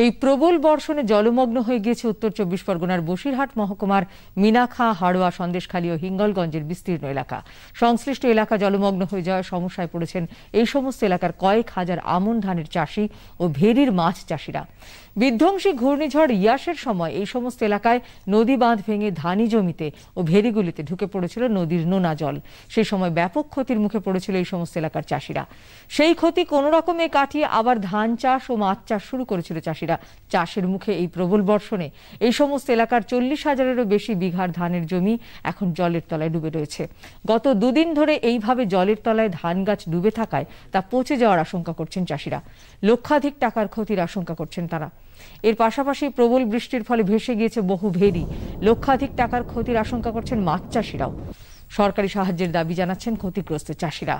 এই প্রবল বর্ষণে জলমগ্ন হয়ে গিয়েছে উত্তর চব্বিশ পরগনার বসিরহাট মহকুমার মিনাখা হাড়োয়া সন্দেশখালী ও হিঙ্গলগঞ্জের বিস্তীর্ণ এলাকা সংশ্লিষ্ট এলাকা জলমগ্ন হয়ে যাওয়ার সমস্যায় পড়েছেন এই সমস্ত এলাকার কয়েক হাজার আমন ধানের চাষি ও ভেরির মাছ চাষিরা বিধ্বংসী ঘূর্ণিঝড় ইয়াসের সময় এই সমস্ত এলাকায় নদী বাঁধ ভেঙে ধানি জমিতে ও ভেরিগুলিতে ঢুকে পড়েছিল নদীর নোনা জল সেই সময় ব্যাপক ক্ষতির মুখে পড়েছিল এই সমস্ত এলাকার চাষিরা সেই ক্ষতি কোনো রকমে কাটিয়ে আবার ধান চাষ ও মাছ চাষ শুরু করেছিল চাষিরা চাষের মুখে এই প্রবল বর্ষণে এই সমস্ত এলাকার চল্লিশ হাজারেরও বেশি বিঘার ধানের জমি এখন জলের তলায় ডুবে রয়েছে গত দুদিন ধরে এইভাবে জলের তলায় ধান গাছ ডুবে থাকায় তা পচে যাওয়ার আশঙ্কা করছেন চাষিরা লক্ষাধিক টাকার ক্ষতির আশঙ্কা করছেন তারা এর পাশাপাশি প্রবল বৃষ্টির ফলে ভেসে গিয়েছে বহু ভেরি লক্ষাধিক টাকার ক্ষতির আশঙ্কা করছেন মাছ চাষিরাও সরকারি সাহায্যের দাবি জানাচ্ছেন ক্ষতিগ্রস্ত চাষিরা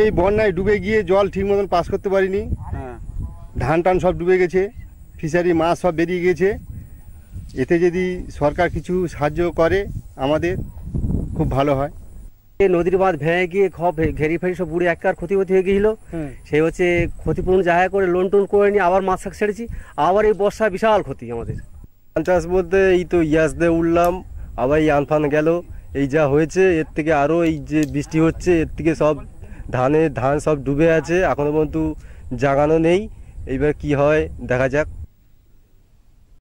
এই বন্যায় ডুবে গিয়ে জল ঠিক মতন পাস করতে পারিনি হ্যাঁ। ধান টান সব ডুবে গেছে ফিশারি মাছ সব বেরিয়ে গেছে এতে যদি সরকার কিছু সাহায্য করে আমাদের খুব ভালো হয় নদীর বাঁধ ভেঙে গিয়ে খব ঘেরি ফেরি সব বুড়ি একার ক্ষতি হয়ে গিয়েছিল সেই হচ্ছে ক্ষতিপূরণ জায়গা করে লোন টোন করে নিয়ে আবার মাছ শাক ছেড়েছি আবার এই বর্ষা বিশাল ক্ষতি আমাদের ধান চাষ বলতে এই তো ইয়াস দিয়ে উঠলাম আবার এই আনফান গেল এই যা হয়েছে এর থেকে আরও এই যে বৃষ্টি হচ্ছে এর থেকে সব ধানে ধান সব ডুবে আছে এখনও পর্যন্ত জাগানো নেই এইবার কি হয় দেখা যাক